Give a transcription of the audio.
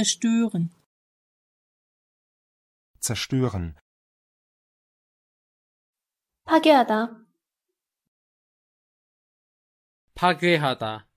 zerstören. Zerstören. 파괴하다. 파괴하다.